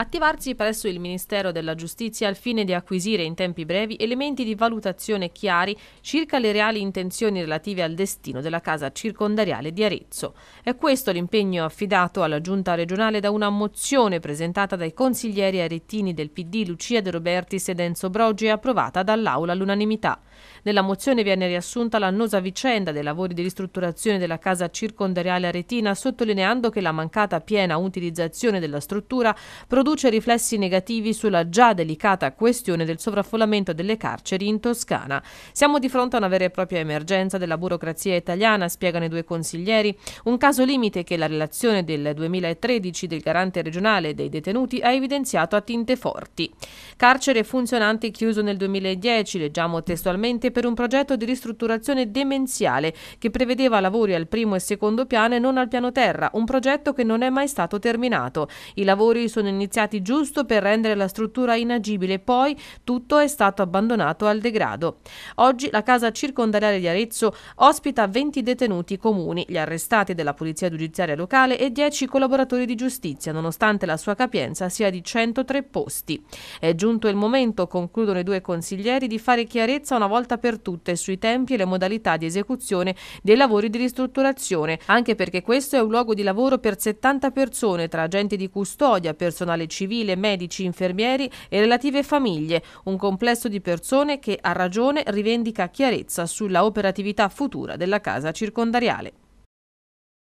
attivarsi presso il Ministero della Giustizia al fine di acquisire in tempi brevi elementi di valutazione chiari circa le reali intenzioni relative al destino della casa circondariale di Arezzo. È questo l'impegno affidato alla Giunta regionale da una mozione presentata dai consiglieri arettini del PD Lucia De Robertis e Enzo Brogi e approvata dall'Aula all'unanimità. Nella mozione viene riassunta l'annosa vicenda dei lavori di ristrutturazione della casa circondariale aretina sottolineando che la mancata piena utilizzazione della struttura produce produce riflessi negativi sulla già delicata questione del sovraffollamento delle carceri in Toscana. Siamo di fronte a una vera e propria emergenza della burocrazia italiana, spiegano i due consiglieri, un caso limite che la relazione del 2013 del garante regionale dei detenuti ha evidenziato a tinte forti. Carcere funzionante chiuso nel 2010, leggiamo testualmente, per un progetto di ristrutturazione demenziale che prevedeva lavori al primo e secondo piano e non al piano terra, un progetto che non è mai stato terminato. I lavori sono iniziati iniziati giusto per rendere la struttura inagibile, poi tutto è stato abbandonato al degrado. Oggi la casa circondariale di Arezzo ospita 20 detenuti comuni, gli arrestati della Polizia Giudiziaria locale e 10 collaboratori di giustizia, nonostante la sua capienza sia di 103 posti. È giunto il momento, concludono i due consiglieri, di fare chiarezza una volta per tutte sui tempi e le modalità di esecuzione dei lavori di ristrutturazione, anche perché questo è un luogo di lavoro per 70 persone, tra agenti di custodia, personale civile, medici, infermieri e relative famiglie, un complesso di persone che a ragione rivendica chiarezza sulla operatività futura della casa circondariale.